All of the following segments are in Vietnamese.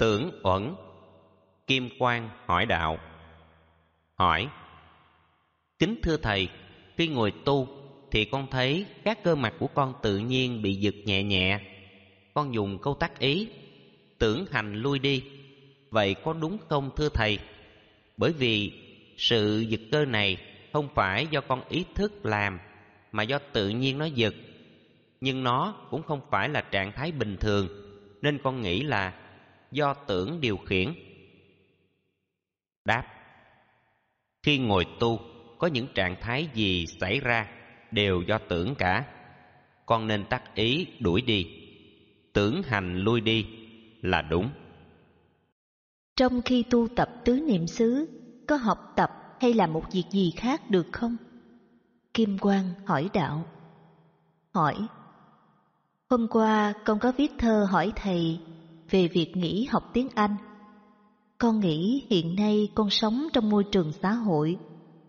Tưởng uẩn Kim Quang hỏi đạo Hỏi Kính thưa Thầy Khi ngồi tu thì con thấy các cơ mặt của con tự nhiên bị giật nhẹ nhẹ Con dùng câu tác ý Tưởng hành lui đi Vậy có đúng không thưa Thầy? Bởi vì sự giật cơ này không phải do con ý thức làm Mà do tự nhiên nó giật Nhưng nó cũng không phải là trạng thái bình thường Nên con nghĩ là do tưởng điều khiển? Đáp Khi ngồi tu, có những trạng thái gì xảy ra đều do tưởng cả. Con nên tắt ý đuổi đi, tưởng hành lui đi là đúng. Trong khi tu tập tứ niệm xứ, có học tập hay là một việc gì khác được không? Kim Quang hỏi đạo. Hỏi, hôm qua con có viết thơ hỏi thầy về việc nghỉ học tiếng Anh. Con nghĩ hiện nay con sống trong môi trường xã hội,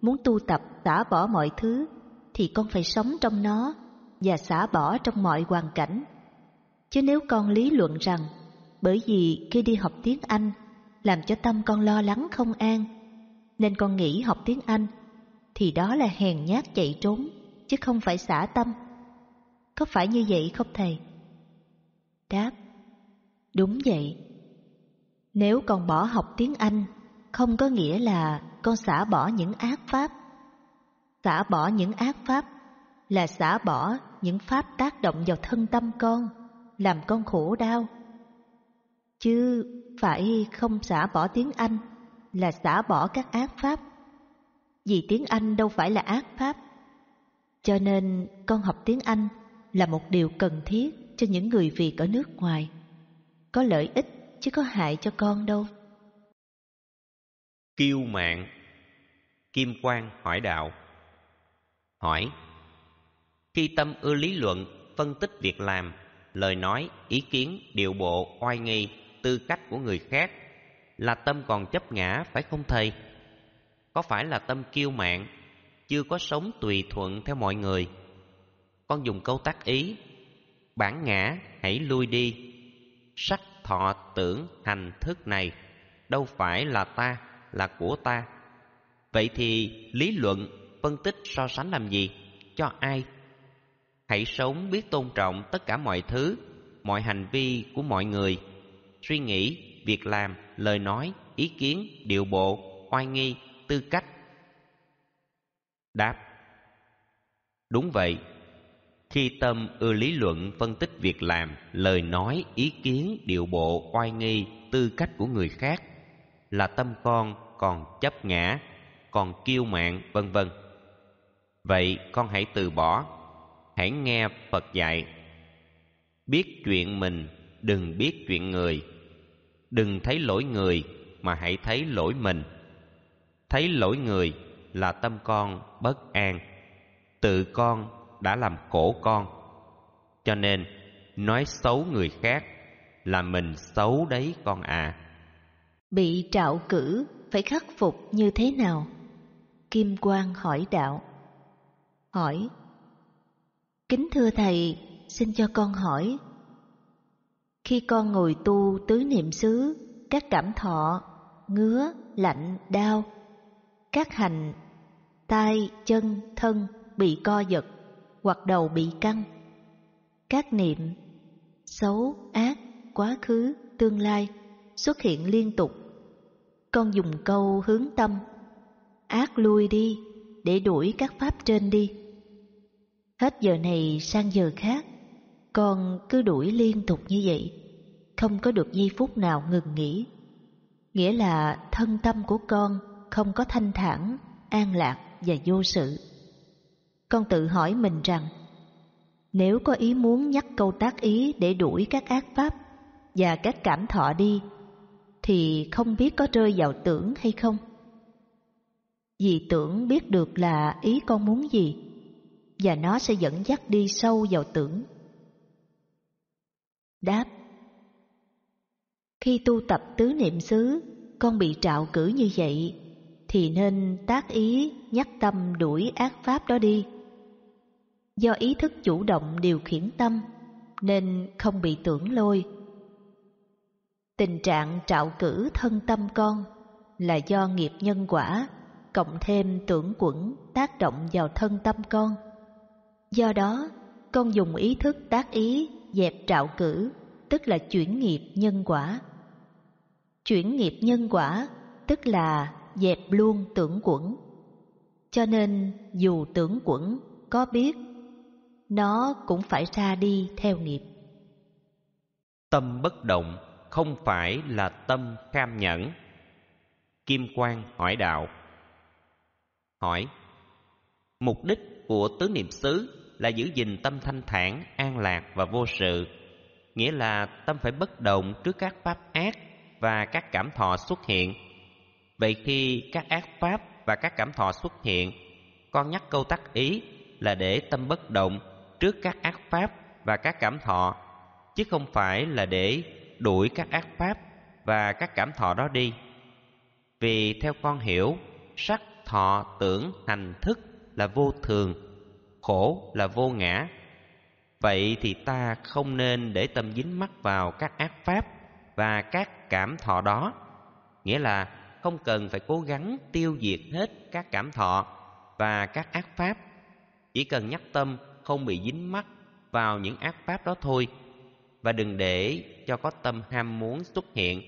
muốn tu tập xả bỏ mọi thứ thì con phải sống trong nó và xả bỏ trong mọi hoàn cảnh. Chứ nếu con lý luận rằng bởi vì khi đi học tiếng Anh làm cho tâm con lo lắng không an nên con nghỉ học tiếng Anh thì đó là hèn nhát chạy trốn chứ không phải xả tâm. Có phải như vậy không thầy? Đáp Đúng vậy. Nếu con bỏ học tiếng Anh, không có nghĩa là con xả bỏ những ác pháp. Xả bỏ những ác pháp là xả bỏ những pháp tác động vào thân tâm con, làm con khổ đau. Chứ phải không xả bỏ tiếng Anh là xả bỏ các ác pháp. Vì tiếng Anh đâu phải là ác pháp. Cho nên con học tiếng Anh là một điều cần thiết cho những người Việt ở nước ngoài có lợi ích chứ có hại cho con đâu. Kiêu mạng Kim Quang hỏi đạo Hỏi Khi tâm ưa lý luận, phân tích việc làm, lời nói, ý kiến, điều bộ, oai nghi, tư cách của người khác Là tâm còn chấp ngã phải không thầy? Có phải là tâm kiêu mạng, chưa có sống tùy thuận theo mọi người? Con dùng câu tác ý Bản ngã hãy lui đi sắc thọ tưởng hành thức này đâu phải là ta là của ta vậy thì lý luận phân tích so sánh làm gì cho ai hãy sống biết tôn trọng tất cả mọi thứ mọi hành vi của mọi người suy nghĩ việc làm lời nói ý kiến điều bộ oai nghi tư cách đáp đúng vậy khi tâm ưa lý luận phân tích việc làm, lời nói, ý kiến, điều bộ, oai nghi, tư cách của người khác là tâm con còn chấp ngã, còn kiêu mạn vân vân. Vậy con hãy từ bỏ, hãy nghe Phật dạy. Biết chuyện mình, đừng biết chuyện người. Đừng thấy lỗi người mà hãy thấy lỗi mình. Thấy lỗi người là tâm con bất an, tự con đã làm khổ con cho nên nói xấu người khác là mình xấu đấy con à bị trạo cử phải khắc phục như thế nào kim quang hỏi đạo hỏi kính thưa thầy xin cho con hỏi khi con ngồi tu tứ niệm xứ các cảm thọ ngứa lạnh đau các hành tai chân thân bị co giật hoặc đầu bị căng. Các niệm xấu, ác, quá khứ, tương lai xuất hiện liên tục. Con dùng câu hướng tâm, ác lui đi để đuổi các pháp trên đi. Hết giờ này sang giờ khác, con cứ đuổi liên tục như vậy, không có được giây phút nào ngừng nghỉ. Nghĩa là thân tâm của con không có thanh thản, an lạc và vô sự con tự hỏi mình rằng, nếu có ý muốn nhắc câu tác ý để đuổi các ác pháp và các cảm thọ đi, thì không biết có rơi vào tưởng hay không? Vì tưởng biết được là ý con muốn gì, và nó sẽ dẫn dắt đi sâu vào tưởng. Đáp Khi tu tập tứ niệm xứ, con bị trạo cử như vậy, thì nên tác ý nhắc tâm đuổi ác pháp đó đi do ý thức chủ động điều khiển tâm nên không bị tưởng lôi tình trạng trạo cử thân tâm con là do nghiệp nhân quả cộng thêm tưởng quẩn tác động vào thân tâm con do đó con dùng ý thức tác ý dẹp trạo cử tức là chuyển nghiệp nhân quả chuyển nghiệp nhân quả tức là dẹp luôn tưởng quẩn cho nên dù tưởng quẩn có biết nó cũng phải ra đi theo nghiệp. Tâm bất động không phải là tâm kham nhẫn. Kim Quang hỏi đạo. Hỏi: Mục đích của tứ niệm xứ là giữ gìn tâm thanh thản, an lạc và vô sự, nghĩa là tâm phải bất động trước các pháp ác và các cảm thọ xuất hiện. Vậy khi các ác pháp và các cảm thọ xuất hiện, con nhắc câu tắc ý là để tâm bất động trước các ác pháp và các cảm thọ, chứ không phải là để đuổi các ác pháp và các cảm thọ đó đi. Vì theo con hiểu, sắc, thọ, tưởng, hành, thức là vô thường, khổ là vô ngã. Vậy thì ta không nên để tâm dính mắc vào các ác pháp và các cảm thọ đó. Nghĩa là không cần phải cố gắng tiêu diệt hết các cảm thọ và các ác pháp. Chỉ cần nhắc tâm không bị dính mắc vào những ác pháp đó thôi và đừng để cho có tâm ham muốn xuất hiện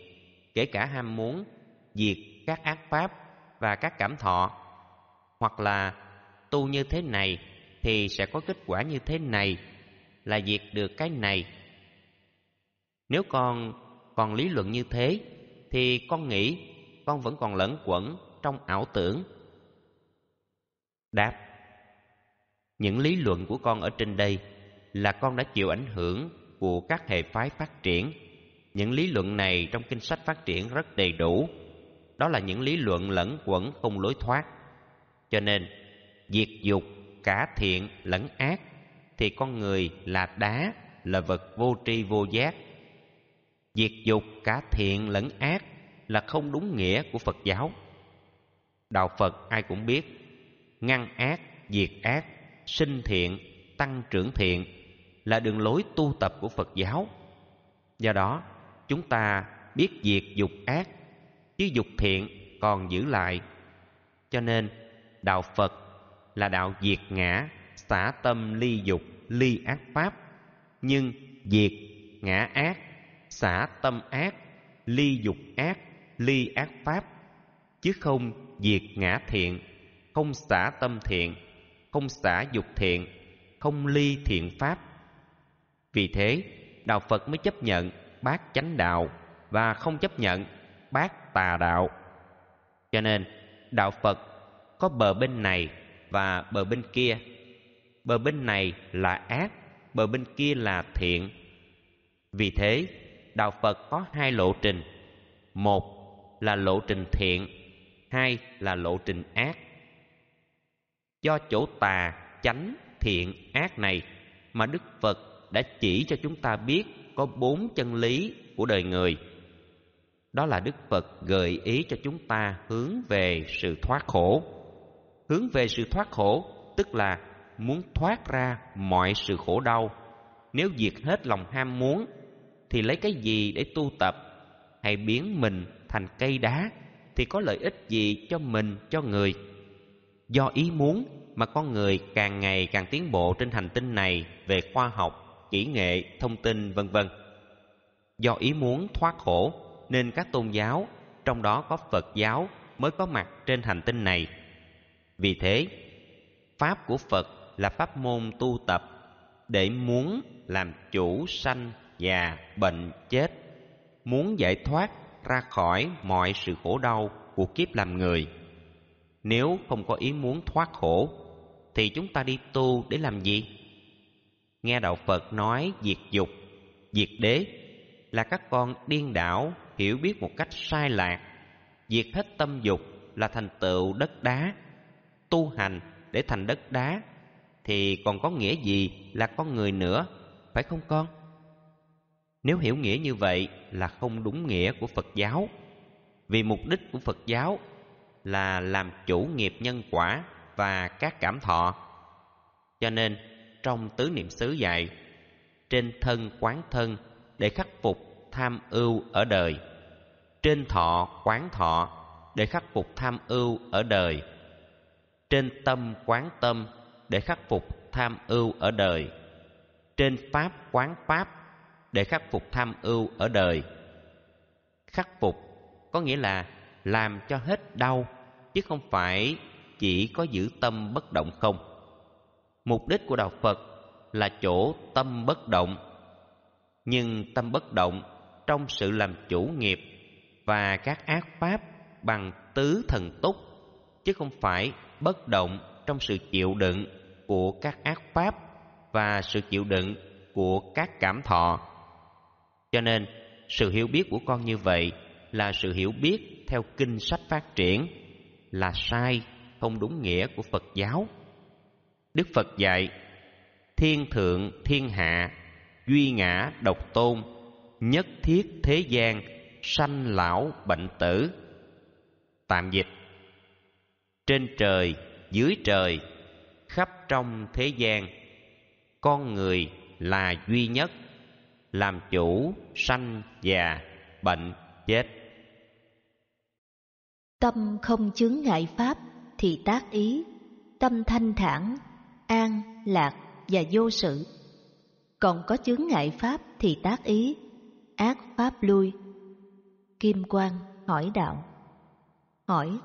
kể cả ham muốn diệt các ác pháp và các cảm thọ hoặc là tu như thế này thì sẽ có kết quả như thế này là diệt được cái này nếu con còn lý luận như thế thì con nghĩ con vẫn còn lẫn quẩn trong ảo tưởng đáp những lý luận của con ở trên đây là con đã chịu ảnh hưởng của các hệ phái phát triển những lý luận này trong kinh sách phát triển rất đầy đủ đó là những lý luận lẫn quẩn không lối thoát cho nên diệt dục cả thiện lẫn ác thì con người là đá là vật vô tri vô giác diệt dục cả thiện lẫn ác là không đúng nghĩa của phật giáo đạo phật ai cũng biết ngăn ác diệt ác sinh thiện, tăng trưởng thiện là đường lối tu tập của Phật giáo. Do đó, chúng ta biết diệt dục ác, chứ dục thiện còn giữ lại. Cho nên, đạo Phật là đạo diệt ngã, xả tâm ly dục, ly ác pháp, nhưng diệt ngã ác, xả tâm ác, ly dục ác, ly ác pháp, chứ không diệt ngã thiện, không xả tâm thiện không xả dục thiện, không ly thiện pháp. Vì thế, đạo Phật mới chấp nhận bát chánh đạo và không chấp nhận bát tà đạo. Cho nên, đạo Phật có bờ bên này và bờ bên kia. Bờ bên này là ác, bờ bên kia là thiện. Vì thế, đạo Phật có hai lộ trình. Một là lộ trình thiện, hai là lộ trình ác do chỗ tà chánh thiện ác này mà đức phật đã chỉ cho chúng ta biết có bốn chân lý của đời người đó là đức phật gợi ý cho chúng ta hướng về sự thoát khổ hướng về sự thoát khổ tức là muốn thoát ra mọi sự khổ đau nếu diệt hết lòng ham muốn thì lấy cái gì để tu tập hay biến mình thành cây đá thì có lợi ích gì cho mình cho người do ý muốn mà con người càng ngày càng tiến bộ trên hành tinh này về khoa học, kỹ nghệ, thông tin vân vân. Do ý muốn thoát khổ nên các tôn giáo, trong đó có Phật giáo mới có mặt trên hành tinh này. Vì thế, pháp của Phật là pháp môn tu tập để muốn làm chủ sanh già bệnh chết, muốn giải thoát ra khỏi mọi sự khổ đau của kiếp làm người. Nếu không có ý muốn thoát khổ thì chúng ta đi tu để làm gì nghe đạo phật nói diệt dục diệt đế là các con điên đảo hiểu biết một cách sai lạc diệt hết tâm dục là thành tựu đất đá tu hành để thành đất đá thì còn có nghĩa gì là con người nữa phải không con nếu hiểu nghĩa như vậy là không đúng nghĩa của phật giáo vì mục đích của phật giáo là làm chủ nghiệp nhân quả và các cảm thọ. Cho nên, trong tứ niệm xứ dạy, trên thân quán thân để khắc phục tham ưu ở đời, trên thọ quán thọ để khắc phục tham ưu ở đời, trên tâm quán tâm để khắc phục tham ưu ở đời, trên pháp quán pháp để khắc phục tham ưu ở đời. Khắc phục có nghĩa là làm cho hết đau chứ không phải chỉ có giữ tâm bất động không mục đích của đạo phật là chỗ tâm bất động nhưng tâm bất động trong sự làm chủ nghiệp và các ác pháp bằng tứ thần túc chứ không phải bất động trong sự chịu đựng của các ác pháp và sự chịu đựng của các cảm thọ cho nên sự hiểu biết của con như vậy là sự hiểu biết theo kinh sách phát triển là sai không đúng nghĩa của Phật giáo. Đức Phật dạy, thiên thượng thiên hạ, duy ngã độc tôn, nhất thiết thế gian, sanh lão bệnh tử. Tạm dịch Trên trời, dưới trời, khắp trong thế gian, con người là duy nhất, làm chủ sanh già, bệnh chết tâm không chướng ngại pháp thì tác ý, tâm thanh thản, an, lạc và vô sự. Còn có chướng ngại pháp thì tác ý, ác pháp lui. Kim Quang hỏi đạo. Hỏi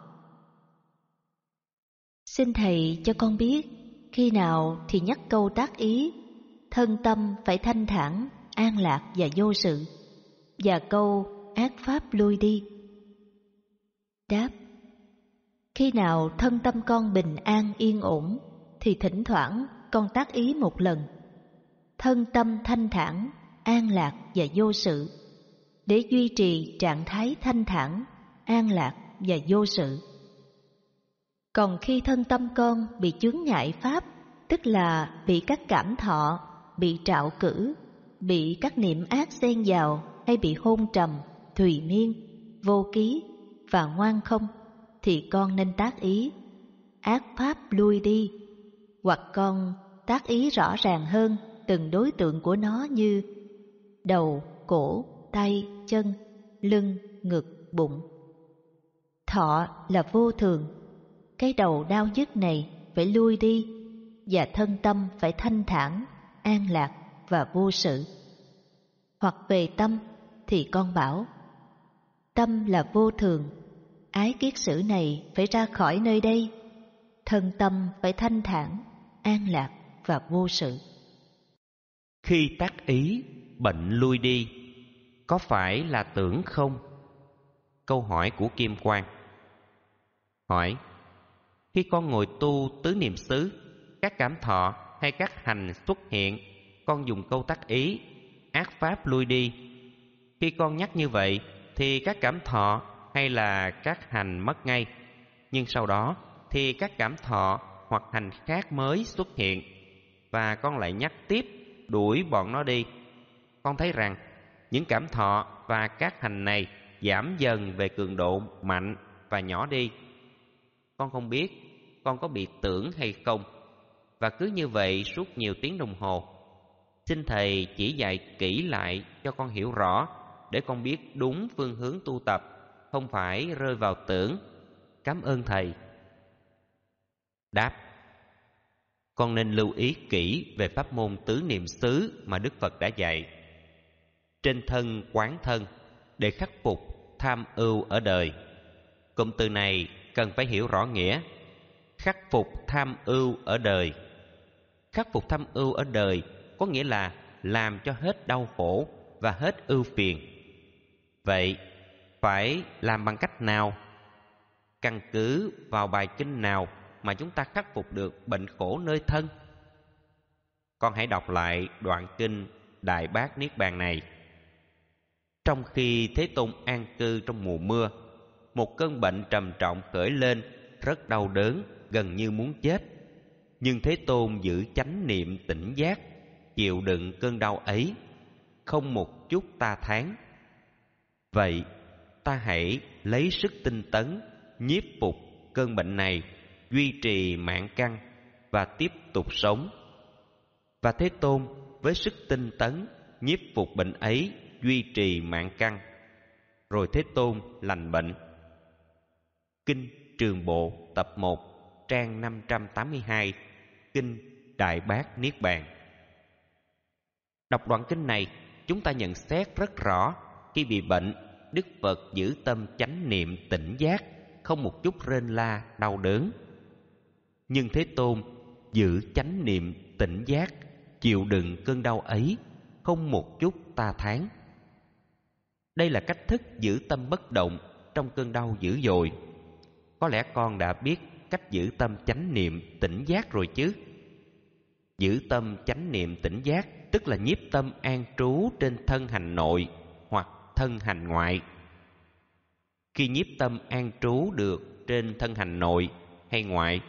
Xin Thầy cho con biết, khi nào thì nhắc câu tác ý, thân tâm phải thanh thản, an lạc và vô sự, và câu ác pháp lui đi. Đáp khi nào thân tâm con bình an yên ổn, thì thỉnh thoảng con tác ý một lần. Thân tâm thanh thản, an lạc và vô sự, để duy trì trạng thái thanh thản, an lạc và vô sự. Còn khi thân tâm con bị chướng ngại pháp, tức là bị các cảm thọ, bị trạo cử, bị các niệm ác xen vào hay bị hôn trầm, thùy miên, vô ký và ngoan không, thì con nên tác ý ác pháp lui đi hoặc con tác ý rõ ràng hơn từng đối tượng của nó như đầu, cổ, tay, chân, lưng, ngực, bụng. Thọ là vô thường, cái đầu đau nhức này phải lui đi và thân tâm phải thanh thản, an lạc và vô sự. Hoặc về tâm thì con bảo, tâm là vô thường, ái kiết sử này phải ra khỏi nơi đây thân tâm phải thanh thản an lạc và vô sự khi tác ý bệnh lui đi có phải là tưởng không câu hỏi của kim quang hỏi khi con ngồi tu tứ niệm xứ các cảm thọ hay các hành xuất hiện con dùng câu tác ý ác pháp lui đi khi con nhắc như vậy thì các cảm thọ hay là các hành mất ngay. Nhưng sau đó thì các cảm thọ hoặc hành khác mới xuất hiện và con lại nhắc tiếp đuổi bọn nó đi. Con thấy rằng những cảm thọ và các hành này giảm dần về cường độ mạnh và nhỏ đi. Con không biết con có bị tưởng hay không và cứ như vậy suốt nhiều tiếng đồng hồ. Xin thầy chỉ dạy kỹ lại cho con hiểu rõ để con biết đúng phương hướng tu tập không phải rơi vào tưởng. Cảm ơn thầy. Đáp Con nên lưu ý kỹ về pháp môn tứ niệm xứ mà Đức Phật đã dạy. Trên thân quán thân để khắc phục tham ưu ở đời. Cụm từ này cần phải hiểu rõ nghĩa. Khắc phục tham ưu ở đời. Khắc phục tham ưu ở đời có nghĩa là làm cho hết đau khổ và hết ưu phiền. Vậy, phải làm bằng cách nào căn cứ vào bài kinh nào mà chúng ta khắc phục được bệnh khổ nơi thân con hãy đọc lại đoạn kinh đại bác niết bàn này trong khi thế tôn an cư trong mùa mưa một cơn bệnh trầm trọng khởi lên rất đau đớn gần như muốn chết nhưng thế tôn giữ chánh niệm tỉnh giác chịu đựng cơn đau ấy không một chút ta thán vậy ta hãy lấy sức tinh tấn nhiếp phục cơn bệnh này duy trì mạng căn và tiếp tục sống và thế tôn với sức tinh tấn nhiếp phục bệnh ấy duy trì mạng căn rồi thế tôn lành bệnh kinh trường bộ tập 1 trang 582 kinh đại bác niết bàn đọc đoạn kinh này chúng ta nhận xét rất rõ khi bị bệnh đức phật giữ tâm chánh niệm tỉnh giác không một chút rên la đau đớn nhưng thế tôn giữ chánh niệm tỉnh giác chịu đựng cơn đau ấy không một chút ta tháng đây là cách thức giữ tâm bất động trong cơn đau dữ dội có lẽ con đã biết cách giữ tâm chánh niệm tỉnh giác rồi chứ giữ tâm chánh niệm tỉnh giác tức là nhiếp tâm an trú trên thân hành nội thân hành ngoại khi nhiếp tâm an trú được trên thân hành nội hay ngoại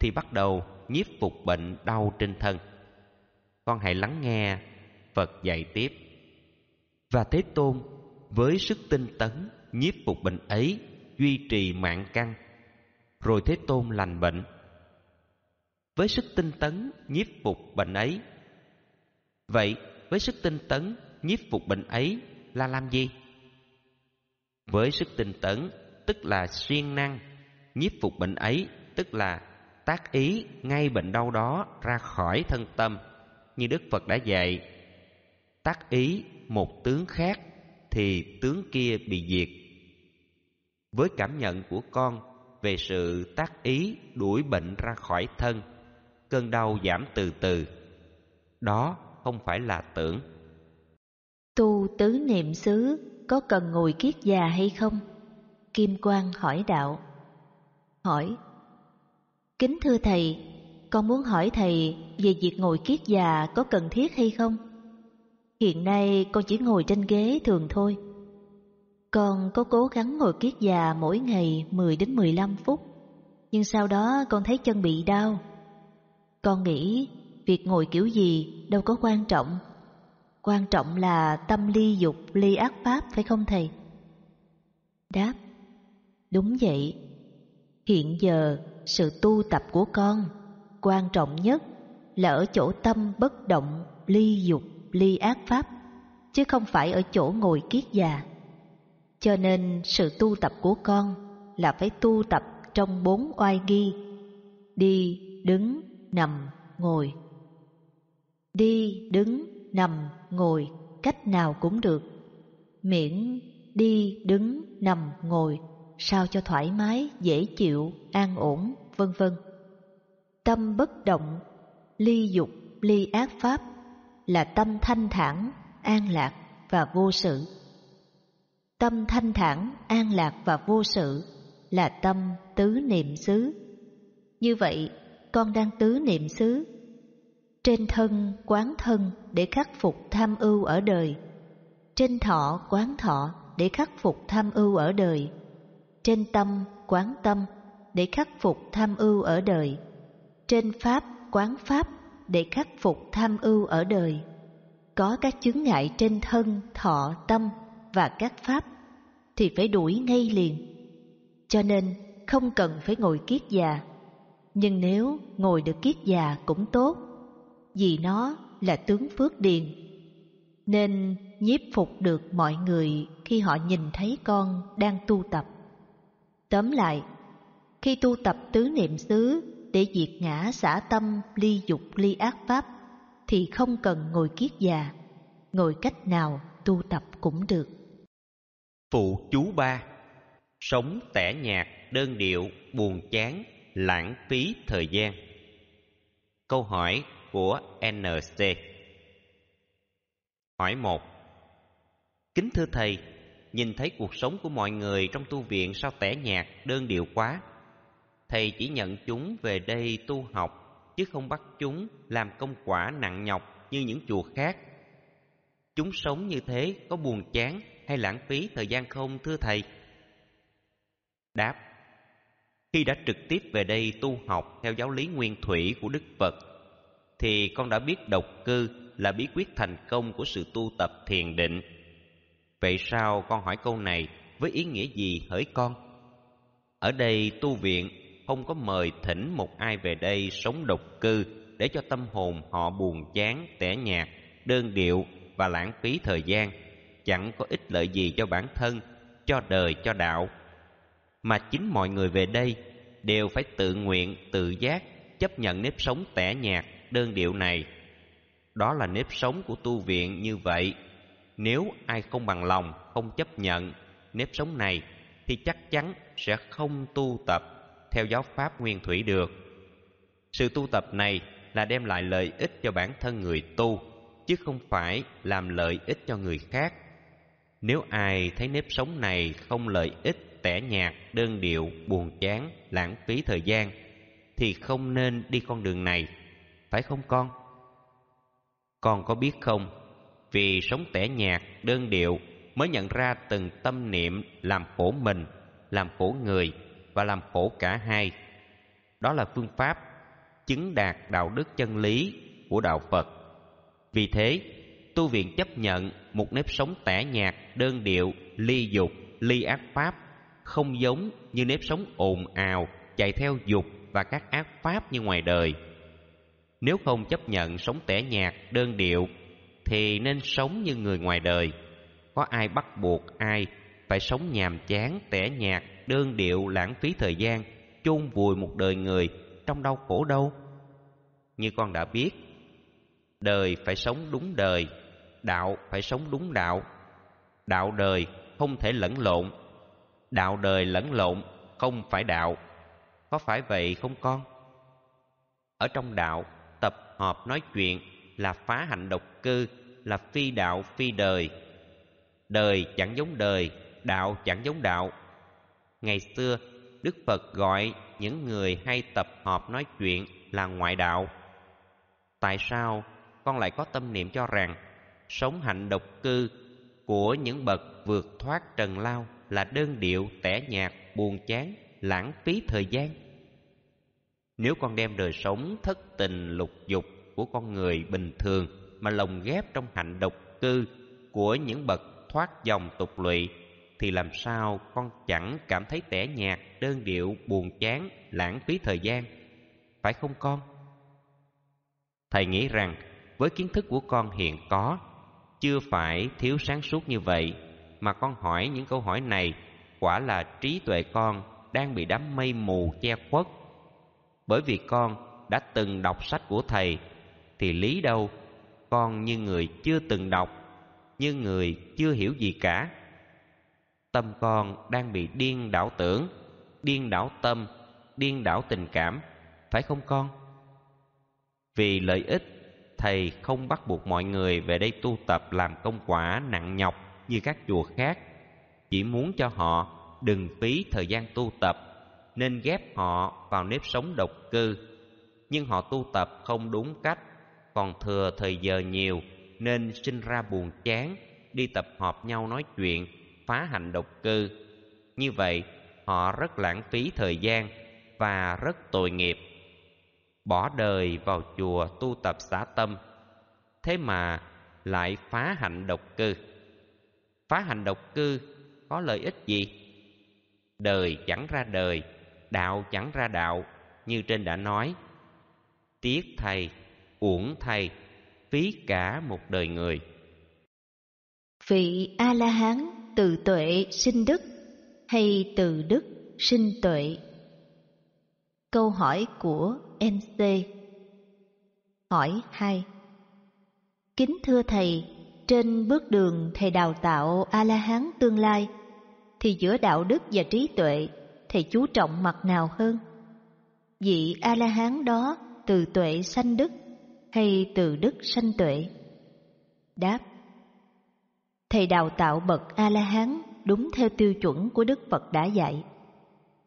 thì bắt đầu nhiếp phục bệnh đau trên thân con hãy lắng nghe phật dạy tiếp và thế tôn với sức tinh tấn nhiếp phục bệnh ấy duy trì mạng căn rồi thế tôn lành bệnh với sức tinh tấn nhiếp phục bệnh ấy vậy với sức tinh tấn nhiếp phục bệnh ấy là làm gì? Với sức tinh tấn, tức là siêng năng, nhiếp phục bệnh ấy, tức là tác ý ngay bệnh đau đó ra khỏi thân tâm, như Đức Phật đã dạy. Tác ý một tướng khác thì tướng kia bị diệt. Với cảm nhận của con về sự tác ý đuổi bệnh ra khỏi thân, cơn đau giảm từ từ. Đó không phải là tưởng tứ niệm xứ có cần ngồi kiết già hay không? Kim Quang hỏi đạo. Hỏi. Kính thưa thầy, con muốn hỏi thầy về việc ngồi kiết già có cần thiết hay không? Hiện nay con chỉ ngồi trên ghế thường thôi. Con có cố gắng ngồi kiết già mỗi ngày 10 đến 15 phút, nhưng sau đó con thấy chân bị đau. Con nghĩ việc ngồi kiểu gì đâu có quan trọng Quan trọng là tâm ly dục, ly ác pháp phải không thầy? Đáp Đúng vậy. Hiện giờ, sự tu tập của con quan trọng nhất là ở chỗ tâm bất động, ly dục, ly ác pháp, chứ không phải ở chỗ ngồi kiết già. Cho nên sự tu tập của con là phải tu tập trong bốn oai nghi, đi, đứng, nằm, ngồi. Đi, đứng, nằm, ngồi, cách nào cũng được. Miễn đi, đứng, nằm, ngồi, sao cho thoải mái, dễ chịu, an ổn, vân vân. Tâm bất động, ly dục, ly ác pháp là tâm thanh thản, an lạc và vô sự. Tâm thanh thản, an lạc và vô sự là tâm tứ niệm xứ. Như vậy, con đang tứ niệm xứ trên thân quán thân để khắc phục tham ưu ở đời trên thọ quán thọ để khắc phục tham ưu ở đời trên tâm quán tâm để khắc phục tham ưu ở đời trên pháp quán pháp để khắc phục tham ưu ở đời có các chướng ngại trên thân thọ tâm và các pháp thì phải đuổi ngay liền cho nên không cần phải ngồi kiết già nhưng nếu ngồi được kiết già cũng tốt vì nó là tướng Phước Điền. Nên nhiếp phục được mọi người khi họ nhìn thấy con đang tu tập. Tóm lại, khi tu tập tứ niệm xứ để diệt ngã xả tâm ly dục ly ác pháp thì không cần ngồi kiết già, ngồi cách nào tu tập cũng được. Phụ chú ba Sống tẻ nhạt, đơn điệu, buồn chán, lãng phí thời gian Câu hỏi của NC. Hỏi 1. Kính thưa thầy, nhìn thấy cuộc sống của mọi người trong tu viện sao tẻ nhạt, đơn điệu quá. Thầy chỉ nhận chúng về đây tu học chứ không bắt chúng làm công quả nặng nhọc như những chùa khác. Chúng sống như thế có buồn chán hay lãng phí thời gian không thưa thầy? Đáp Khi đã trực tiếp về đây tu học theo giáo lý nguyên thủy của Đức Phật thì con đã biết độc cư là bí quyết thành công của sự tu tập thiền định. Vậy sao con hỏi câu này với ý nghĩa gì hỡi con? Ở đây tu viện không có mời thỉnh một ai về đây sống độc cư để cho tâm hồn họ buồn chán, tẻ nhạt, đơn điệu và lãng phí thời gian, chẳng có ích lợi gì cho bản thân, cho đời, cho đạo. Mà chính mọi người về đây đều phải tự nguyện, tự giác chấp nhận nếp sống tẻ nhạt đơn điệu này. Đó là nếp sống của tu viện như vậy. Nếu ai không bằng lòng, không chấp nhận nếp sống này thì chắc chắn sẽ không tu tập theo giáo pháp nguyên thủy được. Sự tu tập này là đem lại lợi ích cho bản thân người tu chứ không phải làm lợi ích cho người khác. Nếu ai thấy nếp sống này không lợi ích, tẻ nhạt, đơn điệu, buồn chán, lãng phí thời gian thì không nên đi con đường này phải không con? Con có biết không, vì sống tẻ nhạt, đơn điệu mới nhận ra từng tâm niệm làm khổ mình, làm khổ người và làm khổ cả hai. Đó là phương pháp chứng đạt đạo đức chân lý của đạo Phật. Vì thế, tu viện chấp nhận một nếp sống tẻ nhạt, đơn điệu, ly dục, ly ác pháp, không giống như nếp sống ồn ào, chạy theo dục và các ác pháp như ngoài đời. Nếu không chấp nhận sống tẻ nhạt, đơn điệu thì nên sống như người ngoài đời. Có ai bắt buộc ai phải sống nhàm chán, tẻ nhạt, đơn điệu, lãng phí thời gian, chôn vùi một đời người trong đau khổ đâu? Như con đã biết, đời phải sống đúng đời, đạo phải sống đúng đạo. Đạo đời không thể lẫn lộn, đạo đời lẫn lộn không phải đạo. Có phải vậy không con? Ở trong đạo họp nói chuyện là phá hạnh độc cư là phi đạo phi đời đời chẳng giống đời đạo chẳng giống đạo ngày xưa đức phật gọi những người hay tập họp nói chuyện là ngoại đạo tại sao con lại có tâm niệm cho rằng sống hạnh độc cư của những bậc vượt thoát trần lao là đơn điệu tẻ nhạt buồn chán lãng phí thời gian nếu con đem đời sống thất tình lục dục của con người bình thường mà lồng ghép trong hạnh độc cư của những bậc thoát dòng tục lụy thì làm sao con chẳng cảm thấy tẻ nhạt, đơn điệu, buồn chán, lãng phí thời gian? Phải không con? Thầy nghĩ rằng với kiến thức của con hiện có, chưa phải thiếu sáng suốt như vậy mà con hỏi những câu hỏi này quả là trí tuệ con đang bị đám mây mù che khuất bởi vì con đã từng đọc sách của thầy thì lý đâu con như người chưa từng đọc như người chưa hiểu gì cả tâm con đang bị điên đảo tưởng điên đảo tâm điên đảo tình cảm phải không con vì lợi ích thầy không bắt buộc mọi người về đây tu tập làm công quả nặng nhọc như các chùa khác chỉ muốn cho họ đừng phí thời gian tu tập nên ghép họ vào nếp sống độc cư nhưng họ tu tập không đúng cách còn thừa thời giờ nhiều nên sinh ra buồn chán đi tập họp nhau nói chuyện phá hành độc cư như vậy họ rất lãng phí thời gian và rất tội nghiệp bỏ đời vào chùa tu tập xả tâm thế mà lại phá hạnh độc cư phá hạnh độc cư có lợi ích gì đời chẳng ra đời đạo chẳng ra đạo như trên đã nói tiếc thầy uổng thầy phí cả một đời người vị a la hán từ tuệ sinh đức hay từ đức sinh tuệ câu hỏi của mc hỏi hai kính thưa thầy trên bước đường thầy đào tạo a la hán tương lai thì giữa đạo đức và trí tuệ thì chú trọng mặt nào hơn? Vị A-la-hán đó từ tuệ sanh đức hay từ đức sanh tuệ? Đáp Thầy đào tạo bậc A-la-hán đúng theo tiêu chuẩn của Đức Phật đã dạy.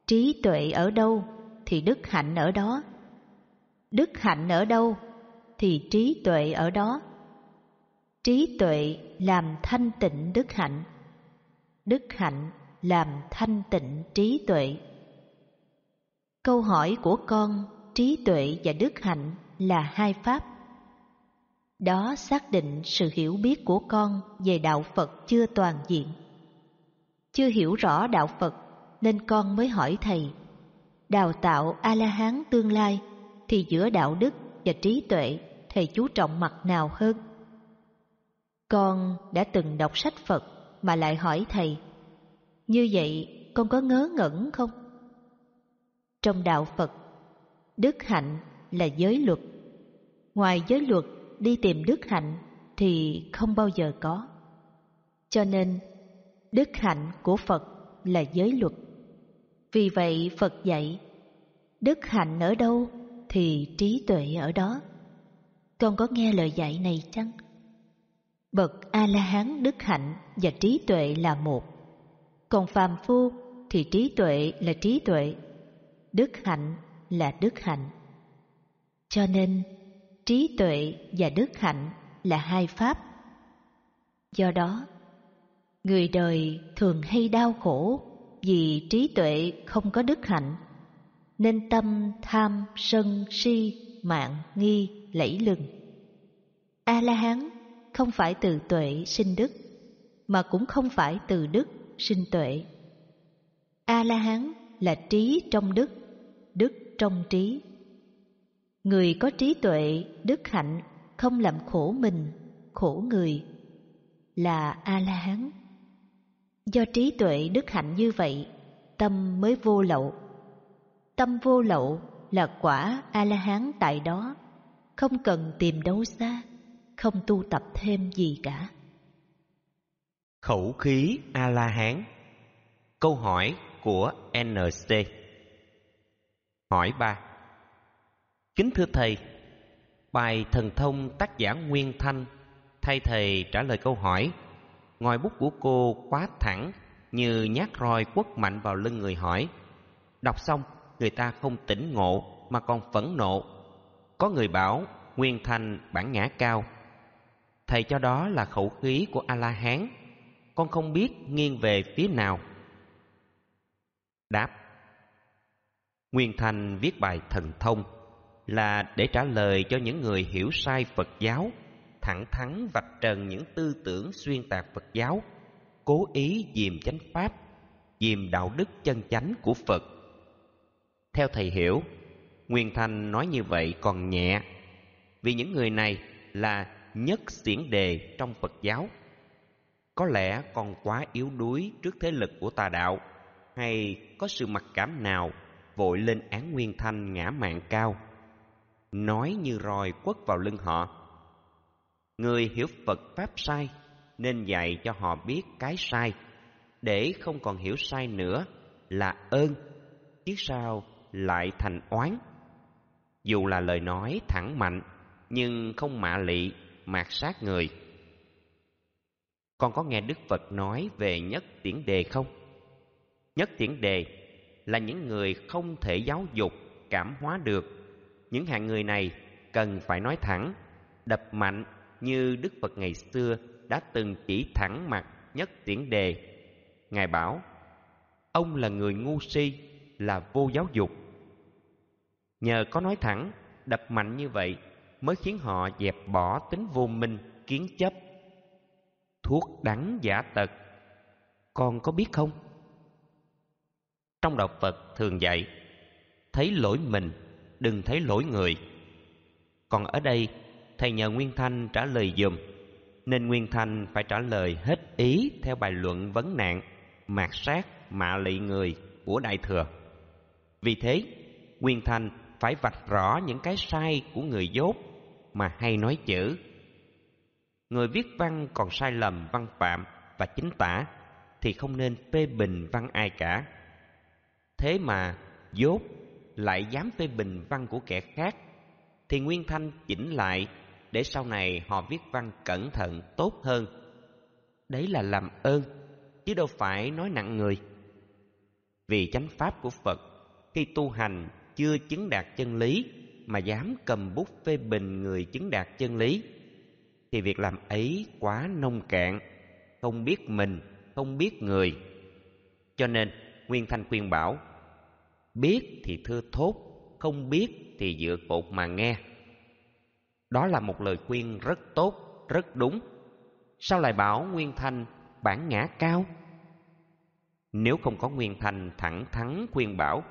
Trí tuệ ở đâu thì đức hạnh ở đó. Đức hạnh ở đâu thì trí tuệ ở đó. Trí tuệ làm thanh tịnh đức hạnh. Đức hạnh làm thanh tịnh trí tuệ. Câu hỏi của con, trí tuệ và đức hạnh là hai pháp. Đó xác định sự hiểu biết của con về đạo Phật chưa toàn diện. Chưa hiểu rõ đạo Phật nên con mới hỏi thầy, đào tạo A-la-hán tương lai thì giữa đạo đức và trí tuệ thầy chú trọng mặt nào hơn? Con đã từng đọc sách Phật mà lại hỏi thầy như vậy con có ngớ ngẩn không? Trong đạo Phật, đức hạnh là giới luật. Ngoài giới luật đi tìm đức hạnh thì không bao giờ có. Cho nên, đức hạnh của Phật là giới luật. Vì vậy Phật dạy, đức hạnh ở đâu thì trí tuệ ở đó. Con có nghe lời dạy này chăng? Bậc A-la-hán đức hạnh và trí tuệ là một còn phàm phu thì trí tuệ là trí tuệ đức hạnh là đức hạnh cho nên trí tuệ và đức hạnh là hai pháp do đó người đời thường hay đau khổ vì trí tuệ không có đức hạnh nên tâm tham sân si mạng nghi lẫy lừng a la hán không phải từ tuệ sinh đức mà cũng không phải từ đức sinh tuệ. A-la-hán là trí trong đức, đức trong trí. Người có trí tuệ, đức hạnh, không làm khổ mình, khổ người, là A-la-hán. Do trí tuệ đức hạnh như vậy, tâm mới vô lậu. Tâm vô lậu là quả A-la-hán tại đó, không cần tìm đâu xa, không tu tập thêm gì cả. Khẩu khí A-la-hán Câu hỏi của NC Hỏi ba Kính thưa Thầy, bài Thần Thông tác giả Nguyên Thanh thay Thầy trả lời câu hỏi Ngòi bút của cô quá thẳng như nhát roi quất mạnh vào lưng người hỏi Đọc xong, người ta không tỉnh ngộ mà còn phẫn nộ Có người bảo Nguyên Thanh bản ngã cao Thầy cho đó là khẩu khí của A-la-hán con không biết nghiêng về phía nào đáp nguyên thành viết bài thần thông là để trả lời cho những người hiểu sai phật giáo thẳng thắn vạch trần những tư tưởng xuyên tạc phật giáo cố ý dìm chánh pháp dìm đạo đức chân chánh của phật theo thầy hiểu nguyên thành nói như vậy còn nhẹ vì những người này là nhất xiển đề trong phật giáo có lẽ còn quá yếu đuối trước thế lực của tà đạo hay có sự mặc cảm nào vội lên án nguyên thanh ngã mạng cao nói như roi quất vào lưng họ người hiểu phật pháp sai nên dạy cho họ biết cái sai để không còn hiểu sai nữa là ơn chứ sao lại thành oán dù là lời nói thẳng mạnh nhưng không mạ lị mạt sát người con có nghe Đức Phật nói về nhất tiễn đề không? Nhất tiễn đề là những người không thể giáo dục, cảm hóa được. Những hạng người này cần phải nói thẳng, đập mạnh như Đức Phật ngày xưa đã từng chỉ thẳng mặt nhất tiễn đề. Ngài bảo, ông là người ngu si, là vô giáo dục. Nhờ có nói thẳng, đập mạnh như vậy mới khiến họ dẹp bỏ tính vô minh, kiến chấp thuốc đắng giả tật con có biết không trong đạo phật thường dạy thấy lỗi mình đừng thấy lỗi người còn ở đây thầy nhờ nguyên thanh trả lời dùm nên nguyên thanh phải trả lời hết ý theo bài luận vấn nạn mạt sát mạ lị người của đại thừa vì thế nguyên thanh phải vạch rõ những cái sai của người dốt mà hay nói chữ người viết văn còn sai lầm văn phạm và chính tả thì không nên phê bình văn ai cả thế mà dốt lại dám phê bình văn của kẻ khác thì nguyên thanh chỉnh lại để sau này họ viết văn cẩn thận tốt hơn đấy là làm ơn chứ đâu phải nói nặng người vì chánh pháp của phật khi tu hành chưa chứng đạt chân lý mà dám cầm bút phê bình người chứng đạt chân lý thì việc làm ấy quá nông cạn không biết mình không biết người cho nên nguyên thanh khuyên bảo biết thì thưa thốt không biết thì dựa cột mà nghe đó là một lời khuyên rất tốt rất đúng sao lại bảo nguyên thanh bản ngã cao nếu không có nguyên thanh thẳng thắn khuyên bảo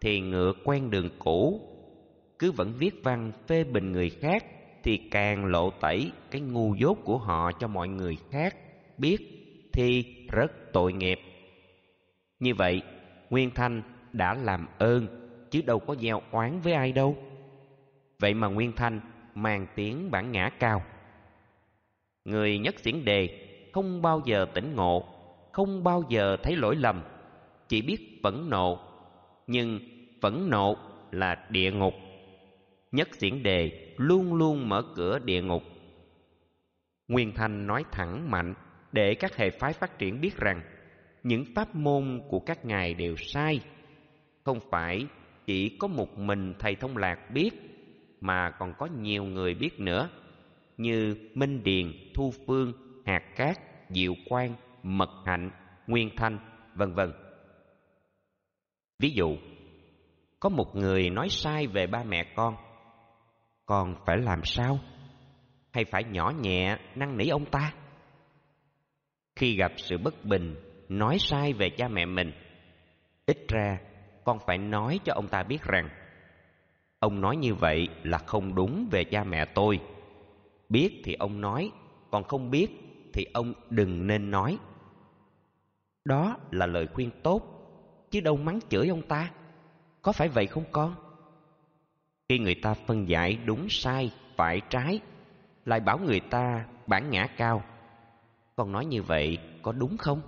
thì ngựa quen đường cũ cứ vẫn viết văn phê bình người khác thì càng lộ tẩy cái ngu dốt của họ cho mọi người khác biết thì rất tội nghiệp. Như vậy, Nguyên Thanh đã làm ơn chứ đâu có gieo oán với ai đâu. Vậy mà Nguyên Thanh mang tiếng bản ngã cao. Người nhất diễn đề không bao giờ tỉnh ngộ, không bao giờ thấy lỗi lầm, chỉ biết phẫn nộ, nhưng phẫn nộ là địa ngục. Nhất diễn đề luôn luôn mở cửa địa ngục. Nguyên Thanh nói thẳng mạnh để các hệ phái phát triển biết rằng những pháp môn của các ngài đều sai. Không phải chỉ có một mình thầy Thông Lạc biết mà còn có nhiều người biết nữa như Minh Điền, Thu Phương, Hạt Cát, Diệu Quang, Mật Hạnh, Nguyên Thanh, vân vân. Ví dụ, có một người nói sai về ba mẹ con con phải làm sao? Hay phải nhỏ nhẹ năn nỉ ông ta? Khi gặp sự bất bình, nói sai về cha mẹ mình, ít ra con phải nói cho ông ta biết rằng ông nói như vậy là không đúng về cha mẹ tôi. Biết thì ông nói, còn không biết thì ông đừng nên nói. Đó là lời khuyên tốt, chứ đâu mắng chửi ông ta. Có phải vậy không con? khi người ta phân giải đúng sai phải trái lại bảo người ta bản ngã cao con nói như vậy có đúng không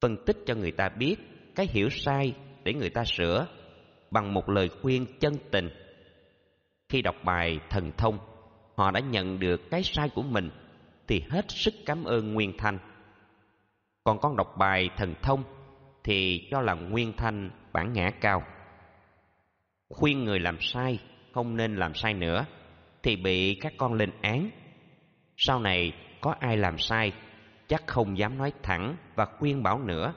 phân tích cho người ta biết cái hiểu sai để người ta sửa bằng một lời khuyên chân tình khi đọc bài thần thông họ đã nhận được cái sai của mình thì hết sức cảm ơn nguyên thanh còn con đọc bài thần thông thì cho là nguyên thanh bản ngã cao khuyên người làm sai không nên làm sai nữa thì bị các con lên án sau này có ai làm sai chắc không dám nói thẳng và khuyên bảo nữa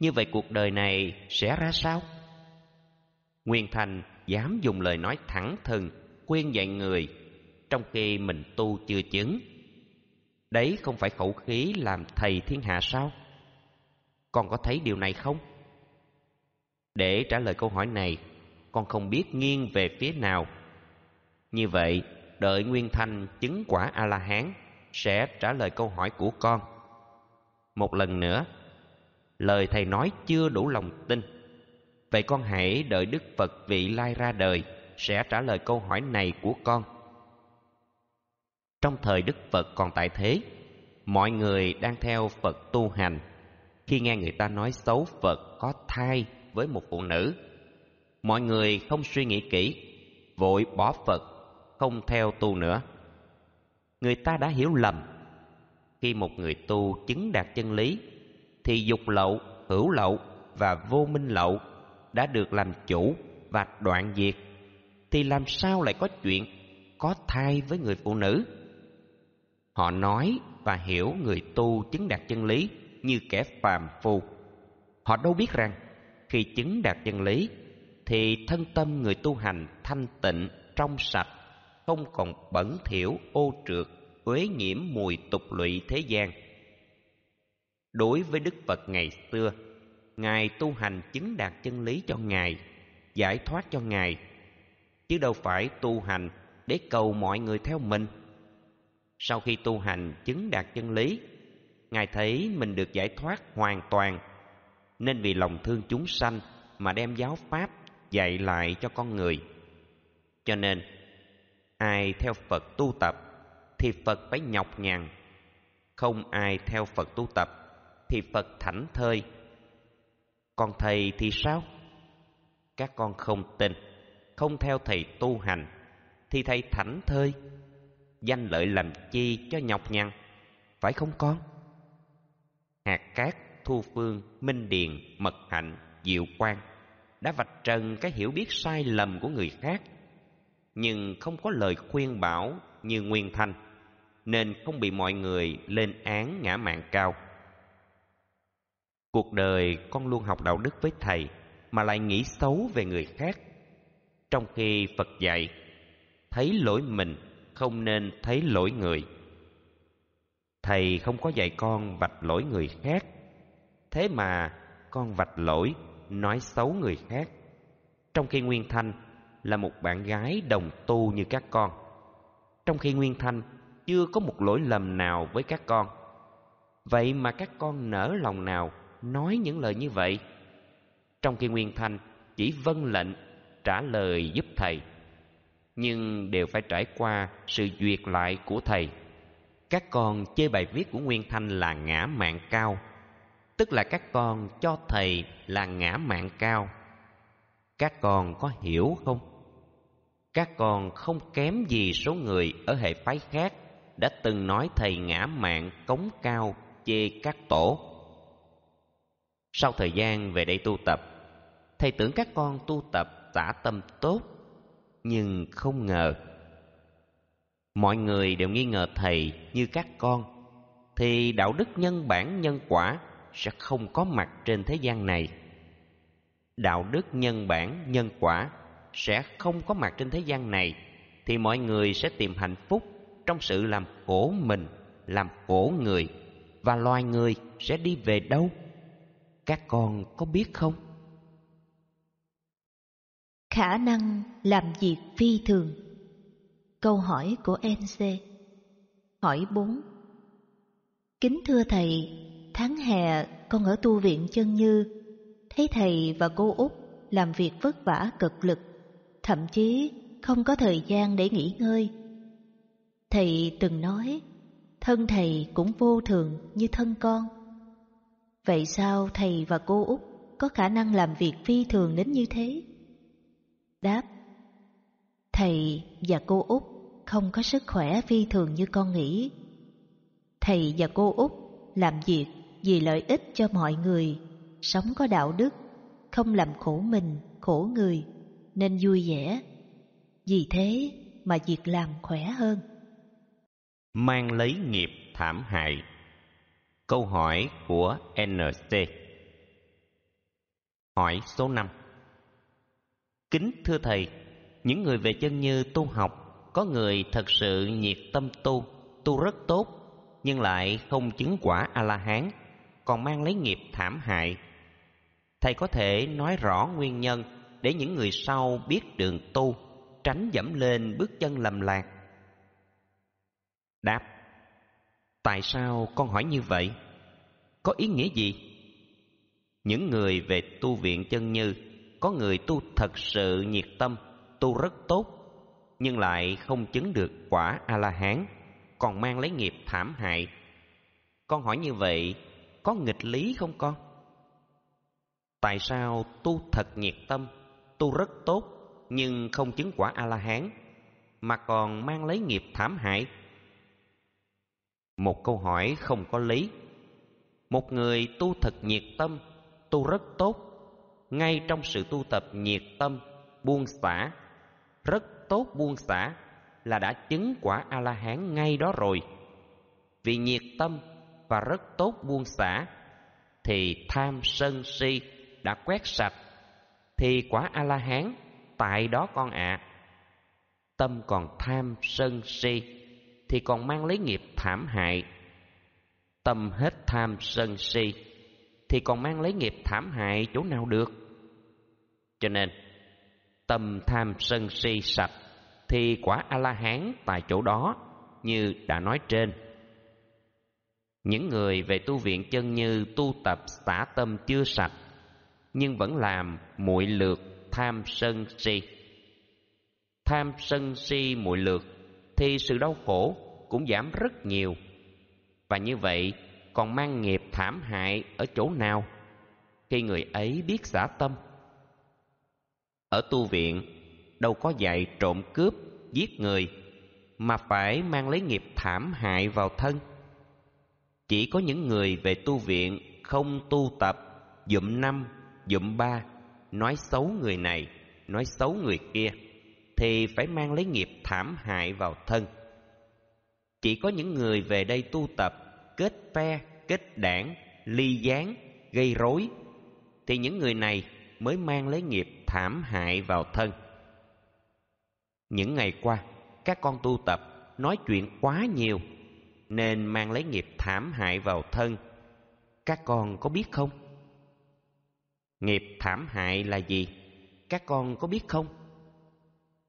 như vậy cuộc đời này sẽ ra sao nguyên thành dám dùng lời nói thẳng thừng khuyên dạy người trong khi mình tu chưa chứng đấy không phải khẩu khí làm thầy thiên hạ sao con có thấy điều này không để trả lời câu hỏi này con không biết nghiêng về phía nào. Như vậy, đợi Nguyên Thanh chứng quả A-la-hán sẽ trả lời câu hỏi của con. Một lần nữa, lời thầy nói chưa đủ lòng tin. Vậy con hãy đợi Đức Phật vị lai ra đời sẽ trả lời câu hỏi này của con. Trong thời Đức Phật còn tại thế, mọi người đang theo Phật tu hành. Khi nghe người ta nói xấu Phật có thai với một phụ nữ, mọi người không suy nghĩ kỹ vội bỏ phật không theo tu nữa người ta đã hiểu lầm khi một người tu chứng đạt chân lý thì dục lậu hữu lậu và vô minh lậu đã được làm chủ và đoạn diệt thì làm sao lại có chuyện có thai với người phụ nữ họ nói và hiểu người tu chứng đạt chân lý như kẻ phàm phu họ đâu biết rằng khi chứng đạt chân lý thì thân tâm người tu hành thanh tịnh trong sạch không còn bẩn thiểu ô trượt uế nhiễm mùi tục lụy thế gian đối với đức phật ngày xưa ngài tu hành chứng đạt chân lý cho ngài giải thoát cho ngài chứ đâu phải tu hành để cầu mọi người theo mình sau khi tu hành chứng đạt chân lý ngài thấy mình được giải thoát hoàn toàn nên vì lòng thương chúng sanh mà đem giáo pháp dạy lại cho con người cho nên ai theo phật tu tập thì phật phải nhọc nhằn không ai theo phật tu tập thì phật thảnh thơi còn thầy thì sao các con không tin không theo thầy tu hành thì thầy thảnh thơi danh lợi làm chi cho nhọc nhằn phải không con hạt cát thu phương minh điền mật hạnh diệu quang đã vạch trần cái hiểu biết sai lầm của người khác nhưng không có lời khuyên bảo như Nguyên Thanh nên không bị mọi người lên án ngã mạng cao. Cuộc đời con luôn học đạo đức với thầy mà lại nghĩ xấu về người khác. Trong khi Phật dạy, thấy lỗi mình không nên thấy lỗi người. Thầy không có dạy con vạch lỗi người khác, thế mà con vạch lỗi nói xấu người khác trong khi nguyên thanh là một bạn gái đồng tu như các con trong khi nguyên thanh chưa có một lỗi lầm nào với các con vậy mà các con nỡ lòng nào nói những lời như vậy trong khi nguyên thanh chỉ vâng lệnh trả lời giúp thầy nhưng đều phải trải qua sự duyệt lại của thầy các con chê bài viết của nguyên thanh là ngã mạng cao tức là các con cho thầy là ngã mạng cao các con có hiểu không các con không kém gì số người ở hệ phái khác đã từng nói thầy ngã mạng cống cao chê các tổ sau thời gian về đây tu tập thầy tưởng các con tu tập tả tâm tốt nhưng không ngờ mọi người đều nghi ngờ thầy như các con thì đạo đức nhân bản nhân quả sẽ không có mặt trên thế gian này đạo đức nhân bản nhân quả sẽ không có mặt trên thế gian này thì mọi người sẽ tìm hạnh phúc trong sự làm khổ mình làm khổ người và loài người sẽ đi về đâu các con có biết không khả năng làm việc phi thường câu hỏi của mc hỏi bốn. kính thưa thầy Tháng hè con ở tu viện chân như, thấy thầy và cô Út làm việc vất vả cực lực, thậm chí không có thời gian để nghỉ ngơi. Thầy từng nói, thân thầy cũng vô thường như thân con. Vậy sao thầy và cô Út có khả năng làm việc phi thường đến như thế? Đáp, thầy và cô Út không có sức khỏe phi thường như con nghĩ. Thầy và cô Út làm việc vì lợi ích cho mọi người, sống có đạo đức, không làm khổ mình, khổ người, nên vui vẻ. Vì thế mà việc làm khỏe hơn. Mang lấy nghiệp thảm hại Câu hỏi của NC Hỏi số năm Kính thưa Thầy, những người về chân như tu học có người thật sự nhiệt tâm tu, tu rất tốt, nhưng lại không chứng quả A-la-hán còn mang lấy nghiệp thảm hại. Thầy có thể nói rõ nguyên nhân để những người sau biết đường tu, tránh dẫm lên bước chân lầm lạc. Đáp Tại sao con hỏi như vậy? Có ý nghĩa gì? Những người về tu viện chân như, có người tu thật sự nhiệt tâm, tu rất tốt, nhưng lại không chứng được quả A-la-hán, còn mang lấy nghiệp thảm hại. Con hỏi như vậy có nghịch lý không con? Tại sao tu thật nhiệt tâm, tu rất tốt nhưng không chứng quả A-la-hán mà còn mang lấy nghiệp thảm hại? Một câu hỏi không có lý. Một người tu thật nhiệt tâm, tu rất tốt, ngay trong sự tu tập nhiệt tâm, buông xả, rất tốt buông xả là đã chứng quả A-la-hán ngay đó rồi. Vì nhiệt tâm và rất tốt buông xả thì tham sân si đã quét sạch thì quả a la hán tại đó con ạ à. tâm còn tham sân si thì còn mang lấy nghiệp thảm hại tâm hết tham sân si thì còn mang lấy nghiệp thảm hại chỗ nào được cho nên tâm tham sân si sạch thì quả a la hán tại chỗ đó như đã nói trên những người về tu viện chân như tu tập xả tâm chưa sạch nhưng vẫn làm muội lược tham sân si. Tham sân si muội lược thì sự đau khổ cũng giảm rất nhiều. Và như vậy còn mang nghiệp thảm hại ở chỗ nào khi người ấy biết xả tâm? Ở tu viện đâu có dạy trộm cướp, giết người mà phải mang lấy nghiệp thảm hại vào thân chỉ có những người về tu viện không tu tập, dụm năm, dụm ba, nói xấu người này, nói xấu người kia, thì phải mang lấy nghiệp thảm hại vào thân. Chỉ có những người về đây tu tập, kết phe, kết đảng, ly gián, gây rối, thì những người này mới mang lấy nghiệp thảm hại vào thân. Những ngày qua, các con tu tập nói chuyện quá nhiều nên mang lấy nghiệp thảm hại vào thân. Các con có biết không? Nghiệp thảm hại là gì? Các con có biết không?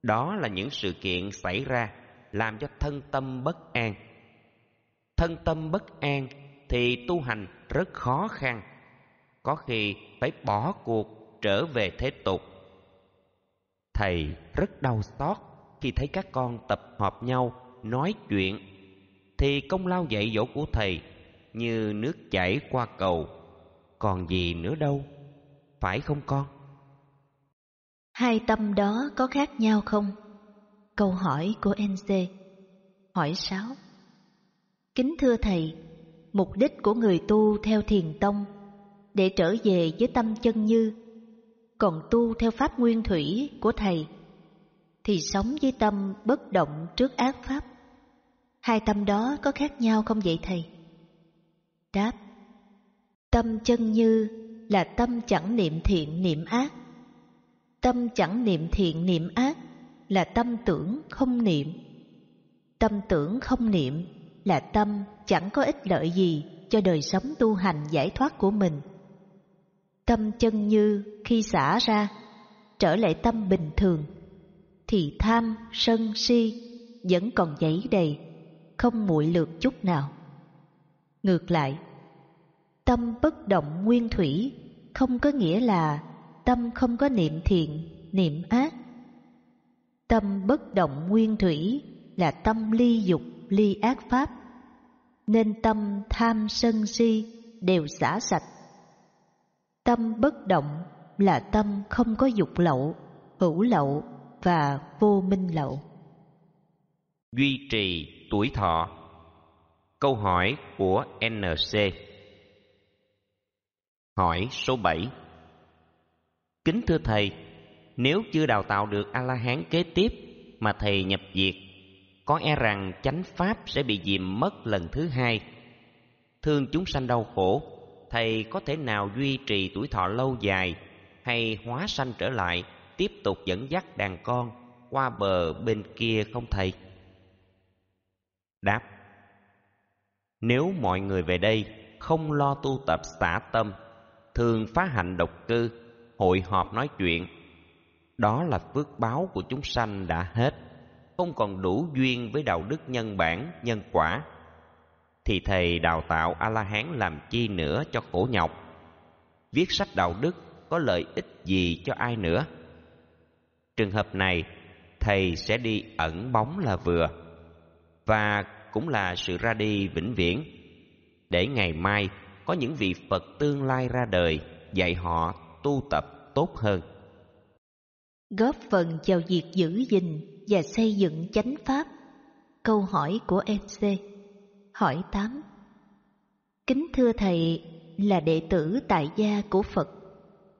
Đó là những sự kiện xảy ra làm cho thân tâm bất an. Thân tâm bất an thì tu hành rất khó khăn, có khi phải bỏ cuộc trở về thế tục. Thầy rất đau xót khi thấy các con tập hợp nhau nói chuyện thì công lao dạy dỗ của thầy như nước chảy qua cầu còn gì nữa đâu phải không con hai tâm đó có khác nhau không câu hỏi của nc hỏi sáu kính thưa thầy mục đích của người tu theo thiền tông để trở về với tâm chân như còn tu theo pháp nguyên thủy của thầy thì sống với tâm bất động trước ác pháp Hai tâm đó có khác nhau không vậy thầy? Đáp Tâm chân như là tâm chẳng niệm thiện niệm ác Tâm chẳng niệm thiện niệm ác là tâm tưởng không niệm Tâm tưởng không niệm là tâm chẳng có ích lợi gì cho đời sống tu hành giải thoát của mình Tâm chân như khi xả ra trở lại tâm bình thường thì tham sân si vẫn còn dẫy đầy không muội lược chút nào. Ngược lại, tâm bất động nguyên thủy không có nghĩa là tâm không có niệm thiện, niệm ác. Tâm bất động nguyên thủy là tâm ly dục, ly ác pháp. Nên tâm tham sân si đều xả sạch. Tâm bất động là tâm không có dục lậu, hữu lậu và vô minh lậu. Duy trì tuổi thọ câu hỏi của nc hỏi số 7 kính thưa thầy nếu chưa đào tạo được a la hán kế tiếp mà thầy nhập diệt có e rằng chánh pháp sẽ bị dìm mất lần thứ hai thương chúng sanh đau khổ thầy có thể nào duy trì tuổi thọ lâu dài hay hóa sanh trở lại tiếp tục dẫn dắt đàn con qua bờ bên kia không thầy đáp nếu mọi người về đây không lo tu tập xả tâm thường phá hạnh độc cư hội họp nói chuyện đó là phước báo của chúng sanh đã hết không còn đủ duyên với đạo đức nhân bản nhân quả thì thầy đào tạo a la hán làm chi nữa cho khổ nhọc viết sách đạo đức có lợi ích gì cho ai nữa trường hợp này thầy sẽ đi ẩn bóng là vừa và cũng là sự ra đi vĩnh viễn. Để ngày mai có những vị Phật tương lai ra đời dạy họ tu tập tốt hơn. Góp phần vào việc giữ gìn và xây dựng chánh pháp. Câu hỏi của MC Hỏi tám Kính thưa Thầy là đệ tử tại gia của Phật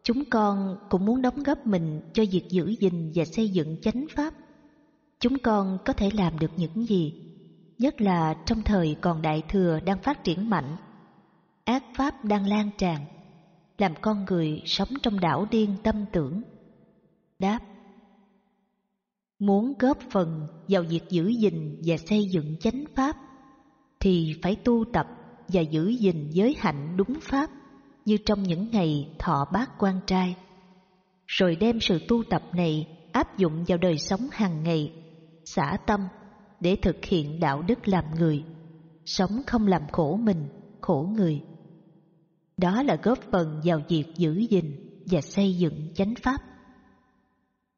Chúng con cũng muốn đóng góp mình cho việc giữ gìn và xây dựng chánh pháp Chúng con có thể làm được những gì nhất là trong thời còn đại thừa đang phát triển mạnh. Ác pháp đang lan tràn, làm con người sống trong đảo điên tâm tưởng. Đáp Muốn góp phần vào việc giữ gìn và xây dựng chánh pháp, thì phải tu tập và giữ gìn giới hạnh đúng pháp như trong những ngày thọ bát quan trai, rồi đem sự tu tập này áp dụng vào đời sống hàng ngày, xả tâm để thực hiện đạo đức làm người, sống không làm khổ mình, khổ người. Đó là góp phần vào việc giữ gìn và xây dựng chánh pháp.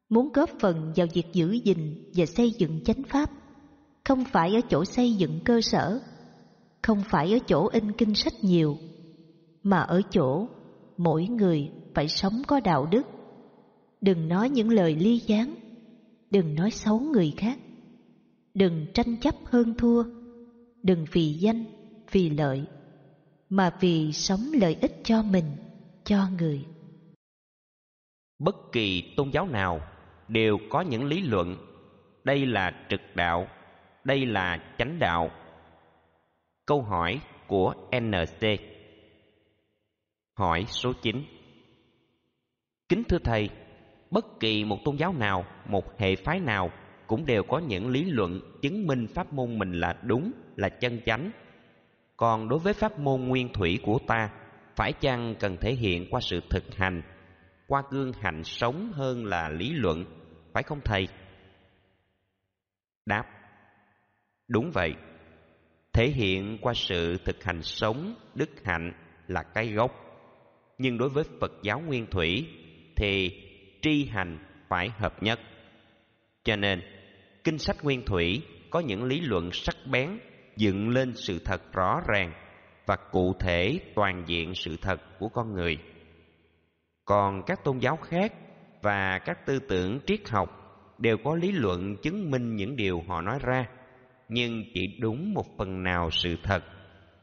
Muốn góp phần vào việc giữ gìn và xây dựng chánh pháp không phải ở chỗ xây dựng cơ sở, không phải ở chỗ in kinh sách nhiều, mà ở chỗ mỗi người phải sống có đạo đức. Đừng nói những lời ly gián, đừng nói xấu người khác, đừng tranh chấp hơn thua, đừng vì danh, vì lợi, mà vì sống lợi ích cho mình, cho người. Bất kỳ tôn giáo nào đều có những lý luận đây là trực đạo, đây là chánh đạo. Câu hỏi của NC Hỏi số 9 Kính thưa Thầy, bất kỳ một tôn giáo nào, một hệ phái nào cũng đều có những lý luận chứng minh pháp môn mình là đúng, là chân chánh. Còn đối với pháp môn nguyên thủy của ta, phải chăng cần thể hiện qua sự thực hành, qua gương hạnh sống hơn là lý luận, phải không thầy? Đáp Đúng vậy, thể hiện qua sự thực hành sống, đức hạnh là cái gốc. Nhưng đối với Phật giáo nguyên thủy thì tri hành phải hợp nhất. Cho nên, kinh sách nguyên thủy có những lý luận sắc bén dựng lên sự thật rõ ràng và cụ thể toàn diện sự thật của con người còn các tôn giáo khác và các tư tưởng triết học đều có lý luận chứng minh những điều họ nói ra nhưng chỉ đúng một phần nào sự thật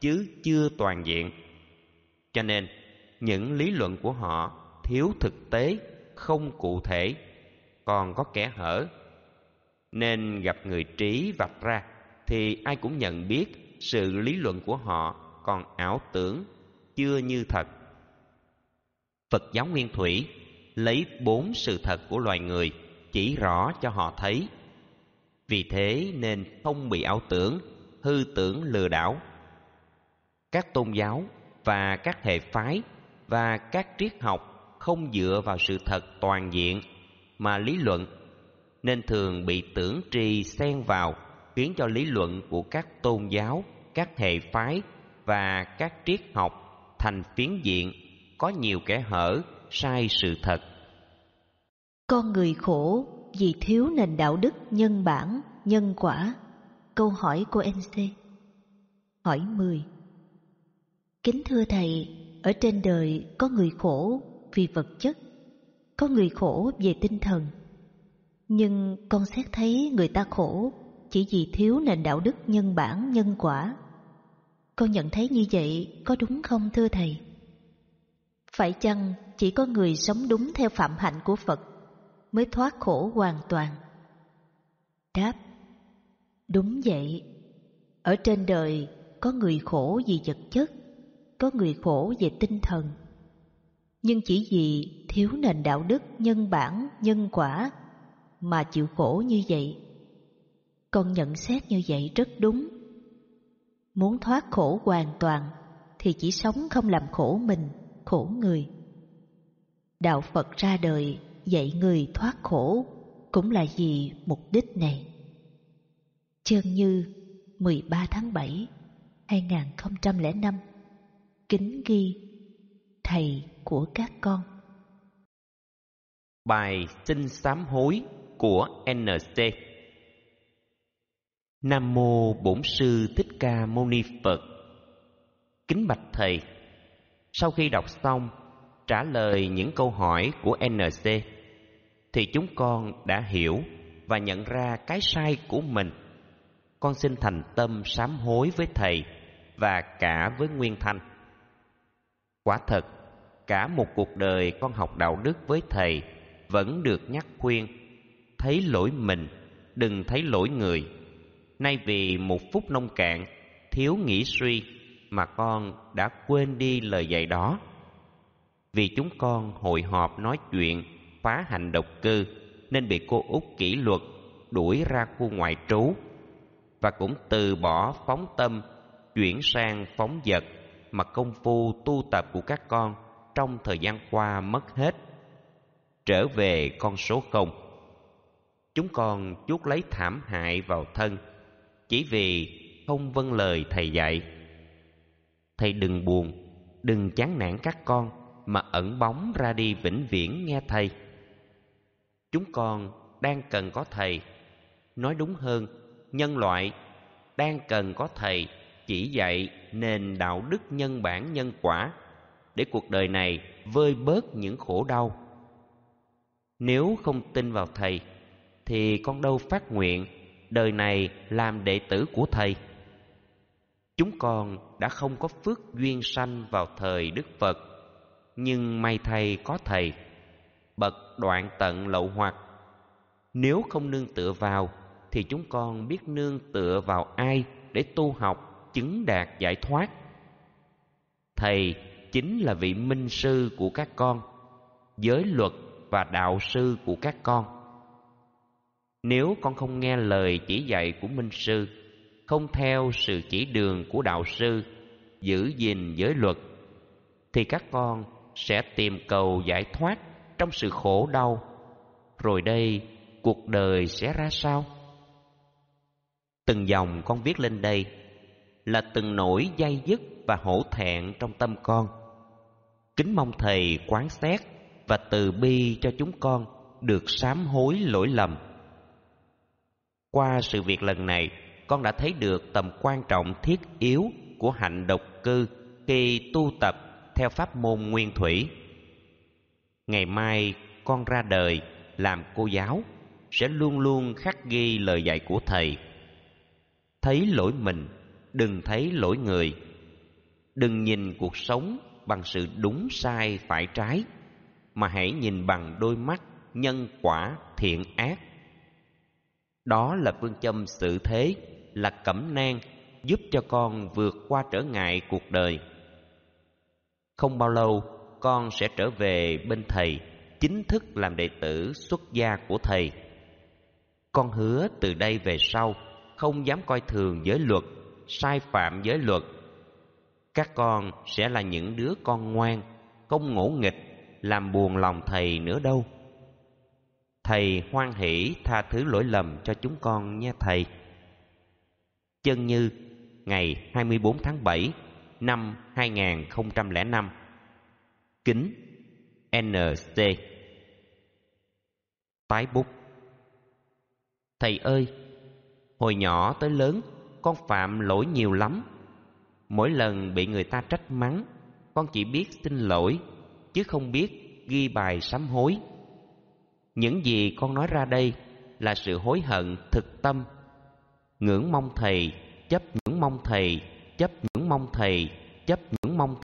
chứ chưa toàn diện cho nên những lý luận của họ thiếu thực tế không cụ thể còn có kẻ hở nên gặp người trí vạch ra thì ai cũng nhận biết sự lý luận của họ còn ảo tưởng chưa như thật phật giáo nguyên thủy lấy bốn sự thật của loài người chỉ rõ cho họ thấy vì thế nên không bị ảo tưởng hư tưởng lừa đảo các tôn giáo và các hệ phái và các triết học không dựa vào sự thật toàn diện mà lý luận nên thường bị tưởng tri xen vào khiến cho lý luận của các tôn giáo các hệ phái và các triết học thành phiến diện có nhiều kẻ hở sai sự thật con người khổ vì thiếu nền đạo đức nhân bản nhân quả câu hỏi của NC. hỏi 10 kính thưa thầy ở trên đời có người khổ vì vật chất có người khổ về tinh thần nhưng con xét thấy người ta khổ chỉ vì thiếu nền đạo đức nhân bản nhân quả. Con nhận thấy như vậy có đúng không thưa Thầy? Phải chăng chỉ có người sống đúng theo phạm hạnh của Phật mới thoát khổ hoàn toàn? Đáp Đúng vậy. Ở trên đời có người khổ vì vật chất, có người khổ về tinh thần. Nhưng chỉ vì thiếu nền đạo đức nhân bản, nhân quả mà chịu khổ như vậy. Con nhận xét như vậy rất đúng. Muốn thoát khổ hoàn toàn thì chỉ sống không làm khổ mình, khổ người. Đạo Phật ra đời dạy người thoát khổ cũng là vì mục đích này. Chân Như 13 tháng 7 2005 Kính ghi Thầy của các con Bài xin sám hối của NC. Nam mô Bổn sư Thích Ca Mâu Ni Phật. Kính bạch thầy, sau khi đọc xong trả lời những câu hỏi của NC thì chúng con đã hiểu và nhận ra cái sai của mình. Con xin thành tâm sám hối với thầy và cả với Nguyên Thanh. Quả thật, cả một cuộc đời con học đạo đức với thầy vẫn được nhắc khuyên thấy lỗi mình đừng thấy lỗi người nay vì một phút nông cạn thiếu nghĩ suy mà con đã quên đi lời dạy đó vì chúng con hội họp nói chuyện phá hành độc cư nên bị cô út kỷ luật đuổi ra khu ngoại trú và cũng từ bỏ phóng tâm chuyển sang phóng vật mà công phu tu tập của các con trong thời gian qua mất hết trở về con số không chúng còn chuốc lấy thảm hại vào thân chỉ vì không vâng lời thầy dạy thầy đừng buồn đừng chán nản các con mà ẩn bóng ra đi vĩnh viễn nghe thầy chúng con đang cần có thầy nói đúng hơn nhân loại đang cần có thầy chỉ dạy nền đạo đức nhân bản nhân quả để cuộc đời này vơi bớt những khổ đau nếu không tin vào thầy thì con đâu phát nguyện đời này làm đệ tử của thầy chúng con đã không có phước duyên sanh vào thời đức phật nhưng may thầy có thầy bậc đoạn tận lậu hoặc nếu không nương tựa vào thì chúng con biết nương tựa vào ai để tu học chứng đạt giải thoát thầy chính là vị minh sư của các con giới luật và đạo sư của các con nếu con không nghe lời chỉ dạy của minh sư, không theo sự chỉ đường của đạo sư, giữ gìn giới luật, thì các con sẽ tìm cầu giải thoát trong sự khổ đau. Rồi đây, cuộc đời sẽ ra sao? Từng dòng con viết lên đây là từng nỗi dây dứt và hổ thẹn trong tâm con. Kính mong Thầy quán xét và từ bi cho chúng con được sám hối lỗi lầm. Qua sự việc lần này, con đã thấy được tầm quan trọng thiết yếu của hạnh độc cư khi tu tập theo pháp môn nguyên thủy. Ngày mai con ra đời làm cô giáo sẽ luôn luôn khắc ghi lời dạy của thầy. Thấy lỗi mình, đừng thấy lỗi người. Đừng nhìn cuộc sống bằng sự đúng sai phải trái mà hãy nhìn bằng đôi mắt nhân quả thiện ác đó là phương châm sự thế, là cẩm nang giúp cho con vượt qua trở ngại cuộc đời. Không bao lâu, con sẽ trở về bên thầy, chính thức làm đệ tử xuất gia của thầy. Con hứa từ đây về sau không dám coi thường giới luật, sai phạm giới luật. Các con sẽ là những đứa con ngoan, không ngỗ nghịch, làm buồn lòng thầy nữa đâu. Thầy hoan hỷ tha thứ lỗi lầm cho chúng con nha Thầy. Chân Như, ngày 24 tháng 7 năm 2005 Kính NC Tái bút Thầy ơi, hồi nhỏ tới lớn con phạm lỗi nhiều lắm. Mỗi lần bị người ta trách mắng, con chỉ biết xin lỗi chứ không biết ghi bài sám hối những gì con nói ra đây là sự hối hận thực tâm ngưỡng mong thầy chấp ngưỡng mong thầy chấp ngưỡng mong thầy chấp ngưỡng mong